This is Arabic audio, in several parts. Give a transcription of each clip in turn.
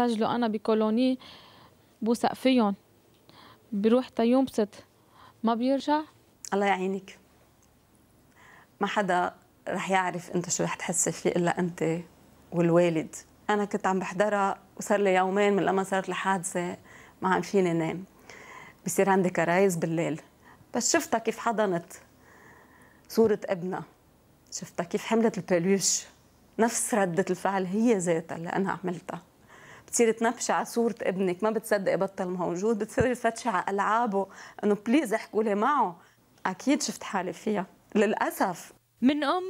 بسجله انا بكولوني بوثق فيهم بروح تيمبسط ما بيرجع الله يعينك ما حدا رح يعرف انت شو رح تحسي فيه الا انت والوالد انا كنت عم بحضرها وصار لي يومين من لما صارت الحادثه ما عم فيني نام بصير عندي كرايز بالليل بس شفتها كيف حضنت صورة ابنها شفتها كيف حملت البلوش نفس ردة الفعل هي ذاتها اللي أنا عملتها بتصير تنفشي على صوره ابنك ما بتصدق بطل موجود بتصير تفتشي على العابه انه بليز احكوا لي معه اكيد شفت حالي فيها للاسف من ام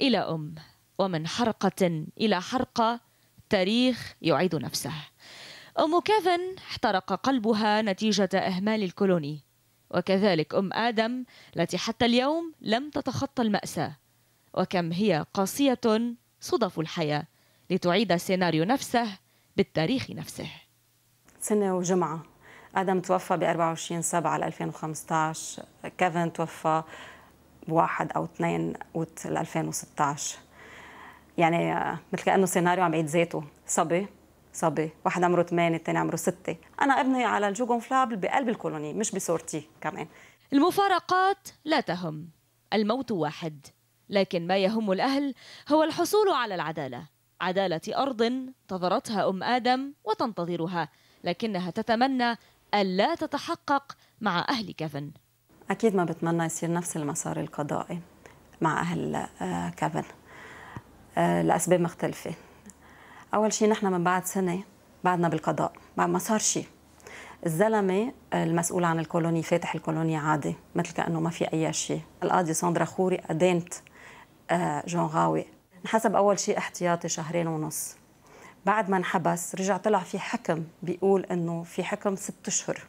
الى ام ومن حرقه الى حرقه تاريخ يعيد نفسه ام كيفن احترق قلبها نتيجه اهمال الكولوني وكذلك ام ادم التي حتى اليوم لم تتخطى الماساه وكم هي قاسيه صدف الحياه لتعيد السيناريو نفسه بالتاريخ نفسه سنة وجمعة آدم توفى ب 24 7 2015 كيفن توفى بواحد أو اثنين أوت 2016 يعني مثل كأنه سيناريو عم بعيد ذاته صبي صبي واحد عمره 8 الثاني عمره 6 أنا ابني على الجوجون فلابل بقلب الكولوني مش بصورتي كمان المفارقات لا تهم الموت واحد لكن ما يهم الأهل هو الحصول على العدالة عدالة أرض تظرتها أم آدم وتنتظرها لكنها تتمنى ألا تتحقق مع أهل كفن أكيد ما بتمنى يصير نفس المسار القضائي مع أهل آه، كفن آه، لأسباب مختلفة أول شيء نحن من بعد سنة بعدنا بالقضاء بعد ما صار شيء الزلمة آه، المسؤول عن الكولوني فاتح الكولوني عادي مثل كأنه ما في أي شيء القاضي ساندرا خوري أدانت جون غاوي حسب أول شيء احتياطي شهرين ونص بعد ما انحبس رجع طلع في حكم بيقول انه في حكم ست اشهر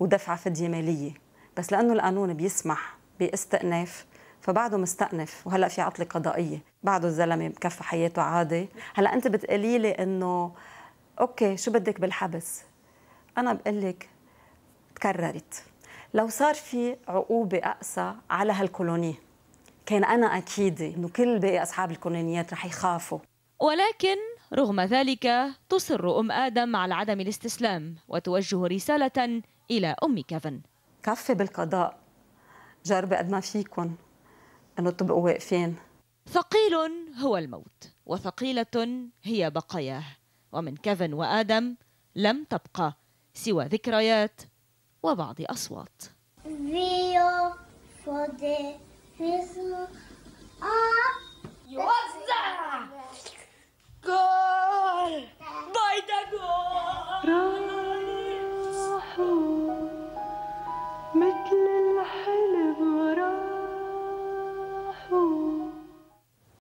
ودفع فديه ماليه بس لانه القانون بيسمح باستئناف فبعده مستأنف وهلا في عطله قضائيه بعده الزلمه مكفى حياته عادي هلا انت بتقولي لي انه اوكي شو بدك بالحبس انا بقول لك تكررت لو صار في عقوبه اقسى على هالكولونيه كان أنا أكيدة إنه كل باقي أصحاب الكونانيات رح يخافوا ولكن رغم ذلك تصر أم آدم على عدم الاستسلام وتوجه رسالة إلى أم كيفن كفي بالقضاء جربي قد ما فيكن أنه تبقوا واقفين ثقيل هو الموت وثقيلة هي بقاياه ومن كيفن وآدم لم تبقى سوى ذكريات وبعض أصوات فودي Isso. Ah! Yoza! Go!